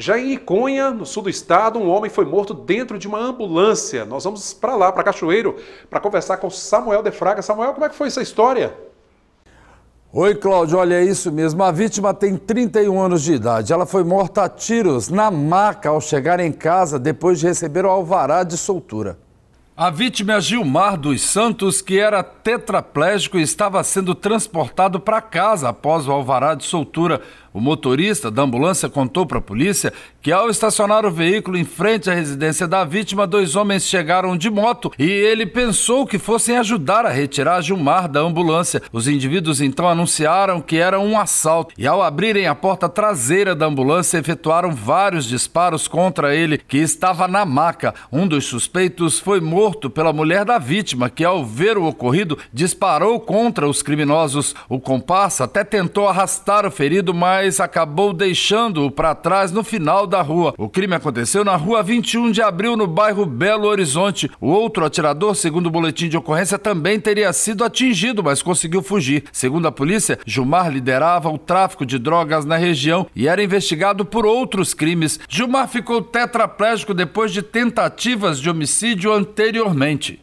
Já em Iconha, no sul do estado, um homem foi morto dentro de uma ambulância. Nós vamos para lá, para Cachoeiro, para conversar com Samuel de Fraga. Samuel, como é que foi essa história? Oi, Cláudio. Olha, é isso mesmo. A vítima tem 31 anos de idade. Ela foi morta a tiros na maca ao chegar em casa depois de receber o alvará de soltura. A vítima é Gilmar dos Santos, que era tetraplégico e estava sendo transportado para casa após o alvará de soltura. O motorista da ambulância contou para a polícia que, ao estacionar o veículo em frente à residência da vítima, dois homens chegaram de moto e ele pensou que fossem ajudar a retirar Gilmar da ambulância. Os indivíduos então anunciaram que era um assalto e, ao abrirem a porta traseira da ambulância, efetuaram vários disparos contra ele, que estava na maca. Um dos suspeitos foi morto morto pela mulher da vítima, que ao ver o ocorrido disparou contra os criminosos. O comparsa até tentou arrastar o ferido, mas acabou deixando-o para trás no final da rua. O crime aconteceu na rua 21 de abril, no bairro Belo Horizonte. O outro atirador, segundo o boletim de ocorrência, também teria sido atingido, mas conseguiu fugir. Segundo a polícia, Gilmar liderava o tráfico de drogas na região e era investigado por outros crimes. Gilmar ficou tetraplégico depois de tentativas de homicídio anterior anteriormente